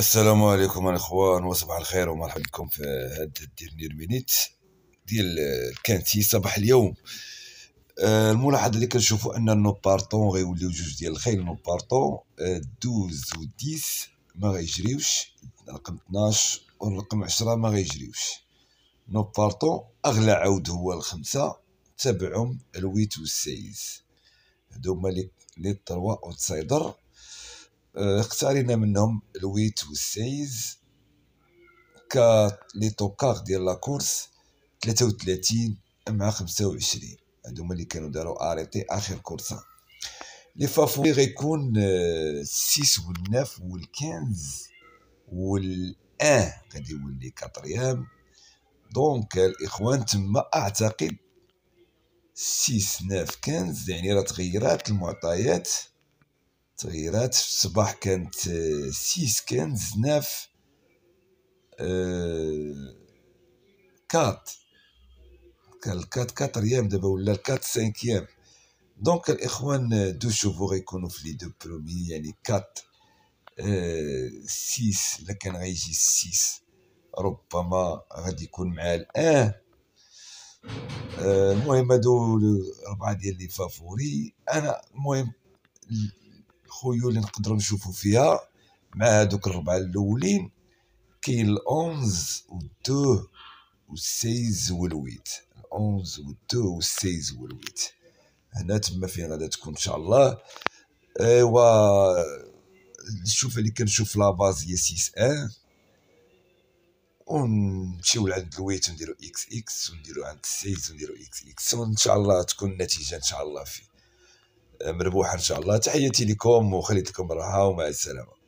السلام عليكم الاخوان وصباح الخير ومرحبا بكم في هذا الديرنير مينيت ديال كانتي صباح اليوم آه، الملاحظه اللي كنشوفوا ان النو بارطون غيوليو جوج ديال الخيل نو بارطون 12 آه، و 10 ما غيجريوش رقم 12 والرقم 10 ما غيجريوش نو بارطون اغلى عود هو الخمسه تبعهم الويت و السيز هادو هما لي لي اوتسايدر آه، اختارينا منهم الويت والسايز ك لي توكار ديال لاكورس 33 مع 25 هادو هما اللي كانوا داروا اريتي اخر كورسه لي فافوري غيكون 6 و 9 و 15 و 1 غادي يولي كاتريام دونك الاخوان تما اعتقد 6 9 15 يعني راه تغيرات المعطيات تغييرات في الصباح كانت آه، سيس آه، كان زناف كات كان الكات كاتريام دابا ولا الكات سانكيام دونك الاخوان آه، دو شوفو يكونوا في لي دو برومي يعني كات سيس لكن غيجي سيس ربما غادي يكون مع الان المهم هادو الاربعه ديال لي فافوري انا المهم الخيول اللي نقدروا نشوفوا فيها مع هذوك الربعه الاولين كاين الأونز و الدو و السيز و الويت الأونز و الدو و السيز و الويت هنا تما فين غادا تكون ان شاء الله ايوا الشوفه اللي كنشوف لا باز هي 6 ان ونمشيو لعند الويت ونديرو اكس اكس ونديرو عند السيز ونديرو اكس اكس وان شاء الله تكون النتيجه ان شاء الله في مربوحه ان شاء الله تحياتي لكم وخليتكم راحه ومع السلامه